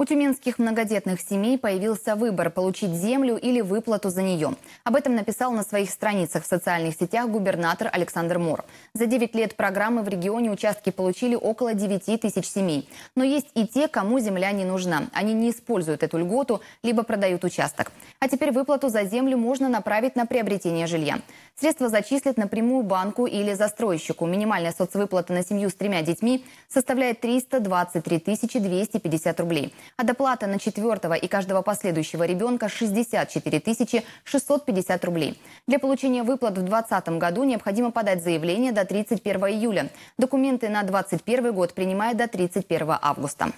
У тюменских многодетных семей появился выбор – получить землю или выплату за нее. Об этом написал на своих страницах в социальных сетях губернатор Александр Мур. За 9 лет программы в регионе участки получили около 9 тысяч семей. Но есть и те, кому земля не нужна. Они не используют эту льготу, либо продают участок. А теперь выплату за землю можно направить на приобретение жилья. Средства зачислят напрямую банку или застройщику. Минимальная соцвыплата на семью с тремя детьми составляет 323 250 рублей а доплата на четвертого и каждого последующего ребенка 64 650 рублей. Для получения выплат в 2020 году необходимо подать заявление до 31 июля. Документы на 2021 год принимают до 31 августа.